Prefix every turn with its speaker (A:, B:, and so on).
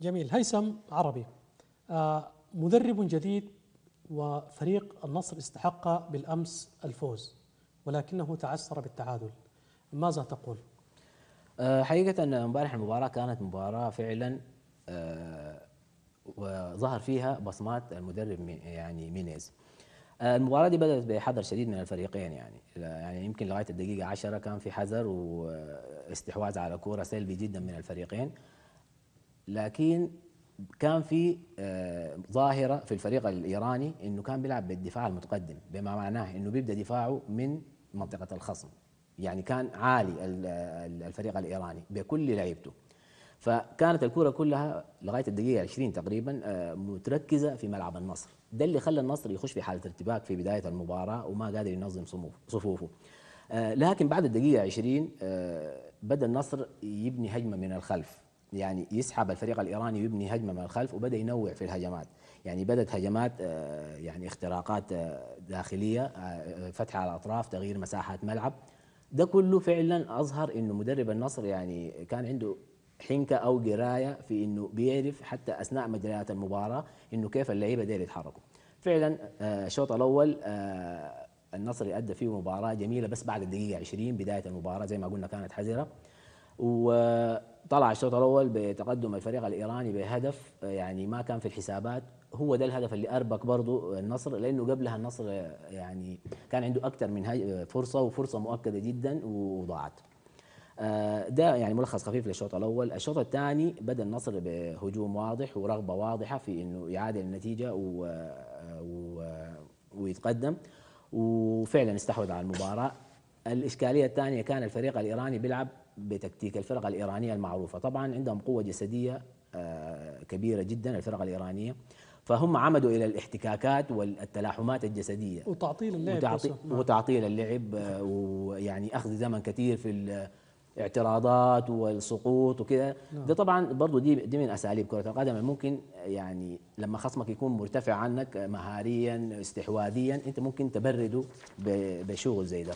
A: جميل هيثم عربي آه، مدرب جديد وفريق النصر استحق بالامس الفوز ولكنه تعثر بالتعادل ماذا تقول؟ آه، حقيقة امبارح المباراة كانت مباراة فعلا آه، وظهر فيها بصمات المدرب يعني مينيز المباراة دي بدأت بحذر شديد من الفريقين يعني يعني يمكن لغاية الدقيقة 10 كان في حذر واستحواذ على كورة سلبي جدا من الفريقين لكن كان في آه، ظاهره في الفريق الايراني انه كان بيلعب بالدفاع المتقدم بما معناه انه بيبدا دفاعه من منطقه الخصم يعني كان عالي الفريق الايراني بكل لعيبته فكانت الكره كلها لغايه الدقيقه 20 تقريبا آه، متركزه في ملعب النصر ده اللي خلى النصر يخش في حاله ارتباك في بدايه المباراه وما قادر ينظم صفوفه آه، لكن بعد الدقيقه 20 بدا النصر يبني هجمه من الخلف يعني يسحب الفريق الايراني ويبني هجمه من الخلف وبدا ينوع في الهجمات يعني بدات هجمات آه، يعني اختراقات آه، داخليه آه، فتح على الاطراف تغيير مساحات ملعب ده كله فعلا اظهر انه مدرب النصر يعني كان عنده حنكه او قرايه في انه بيعرف حتى اثناء مجريات المباراه انه كيف اللعيبه دي يتحركوا فعلا الشوط الاول النصر ادى فيه مباراه جميله بس بعد الدقيقه 20 بدايه المباراه زي ما قلنا كانت حذره وطلع الشوط الاول بتقدم الفريق الايراني بهدف يعني ما كان في الحسابات هو ده الهدف اللي اربك برضه النصر لانه قبلها النصر يعني كان عنده اكثر من فرصه وفرصه مؤكده جدا وضاعت آه، ده يعني ملخص خفيف للشوط الاول، الشوط الثاني بدا النصر بهجوم واضح ورغبه واضحه في انه يعادل النتيجه و... آه، و... آه، ويتقدم وفعلا استحوذ على المباراه الإشكالية الثانية كان الفريق الإيراني بيلعب بتكتيك الفرقة الإيرانية المعروفة طبعا عندهم قوة جسدية آه، كبيرة جدا الفرقة الإيرانية فهم عمدوا إلى الاحتكاكات والتلاحمات الجسدية وتعطيل اللعب وتعطي وتعطيل اللعب آه، ويعني أخذ زمن كثير في الاعتراضات والسقوط وكذا نعم. ده طبعا برضو دي, دي من أساليب كرة القدم ممكن يعني لما خصمك يكون مرتفع عنك مهاريا استحواذيا أنت ممكن تبرده بشغل زي ده